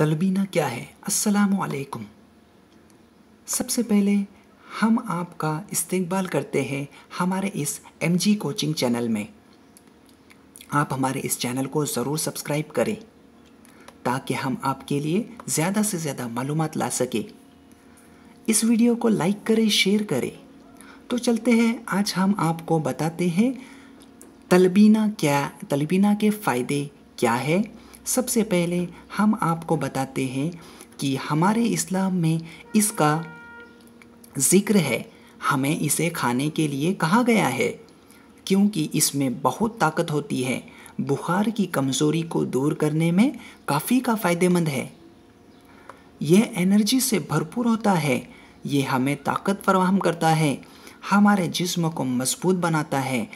तलबीना क्या है असलकुम सबसे पहले हम आपका इस्तकबाल करते हैं हमारे इस एम जी कोचिंग चैनल में आप हमारे इस चैनल को ज़रूर सब्सक्राइब करें ताकि हम आपके लिए ज़्यादा से ज़्यादा मालूम ला सकें इस वीडियो को लाइक करें शेयर करें तो चलते हैं आज हम आपको बताते हैं तलबीना क्या तलबीना के फ़ायदे क्या है सबसे पहले हम आपको बताते हैं कि हमारे इस्लाम में इसका ज़िक्र है हमें इसे खाने के लिए कहा गया है क्योंकि इसमें बहुत ताकत होती है बुखार की कमज़ोरी को दूर करने में काफ़ी का फ़ायदेमंद है यह एनर्जी से भरपूर होता है ये हमें ताकत फरवाहम करता है हमारे जिस्म को मजबूत बनाता है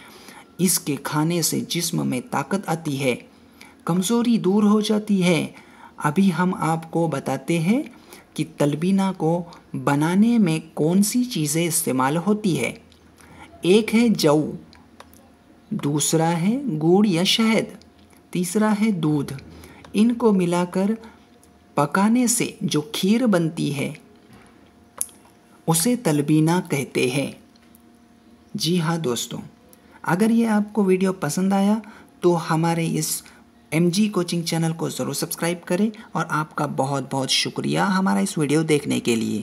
इसके खाने से जिस्म में ताकत आती है कमज़ोरी दूर हो जाती है अभी हम आपको बताते हैं कि तलबीना को बनाने में कौन सी चीज़ें इस्तेमाल होती है एक है जव दूसरा है गुड़ या शहद तीसरा है दूध इनको मिलाकर पकाने से जो खीर बनती है उसे तलबीना कहते हैं जी हाँ दोस्तों अगर ये आपको वीडियो पसंद आया तो हमारे इस एम जी कोचिंग चैनल को ज़रूर सब्सक्राइब करें और आपका बहुत बहुत शुक्रिया हमारा इस वीडियो देखने के लिए